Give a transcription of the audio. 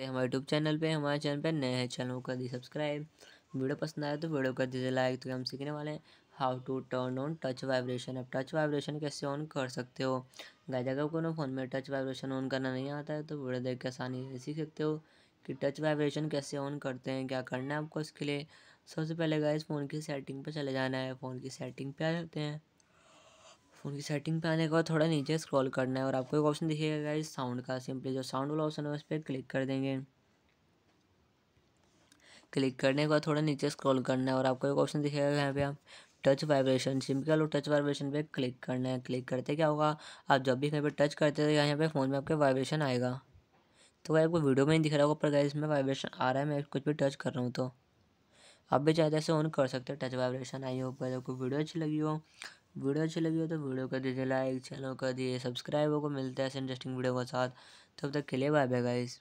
हैं हमारे YouTube channel पे हमारे चैनल पे नए हैं चैनल को कर दी सब्सक्राइब वीडियो पसंद आए तो वीडियो कर दीजिए लाइक तो हम सीखने वाले हैं how to turn on touch vibration अब टच वाइब्रेशन कैसे ऑन कर सकते हो गाय अगर कोनो फ़ोन में टच वाइब्रेशन ऑन करना नहीं आता है तो वीडियो देख के आसानी से सीख सकते हो कि टच वाइब्रेशन कैसे ऑन करते हैं क्या करना है आपको इसके लिए सबसे पहले गाइस फ़ोन की सेटिंग पर चले जाना है फ़ोन की सेटिंग पे आ जाते हैं फ़ोन की सेटिंग पे आने के बाद थोड़ा नीचे स्क्रॉल करना है और आपको एक ऑप्शन दिखेगा गाइज साउंड का सिंपली जो साउंड वाला ऑप्शन है उस पर क्लिक कर देंगे क्लिक करने के बाद थोड़ा नीचे स्क्रॉल करना है और आपको एक ऑप्शन दिखेगा यहाँ पे आप टच वाइब्रेशन सिंपल और टच वाइब्रेशन पे क्लिक करना है क्लिक करते क्या होगा आप जब भी कहीं पर टच करते हो तो यहाँ पे फ़ोन में आपके वाइब्रेशन आएगा तो वह आपको वीडियो में नहीं दिख रहा होगा पर गाइस इसमें वाइब्रेशन आ रहा है मैं कुछ भी टच कर रहा हूँ तो आप भी चाहते तो ऐसे ऑन कर सकते हो टच वाइब्रेशन आई हो पर आपको वीडियो अच्छी लगी हो वीडियो अच्छी लगी हो तो वीडियो कर दीजिए लाइक चैनल कर दिए सब्सक्राइब को मिलता है ऐसे इंटरेस्टिंग वीडियो के साथ तब तक के लिए बाय बाय गाइस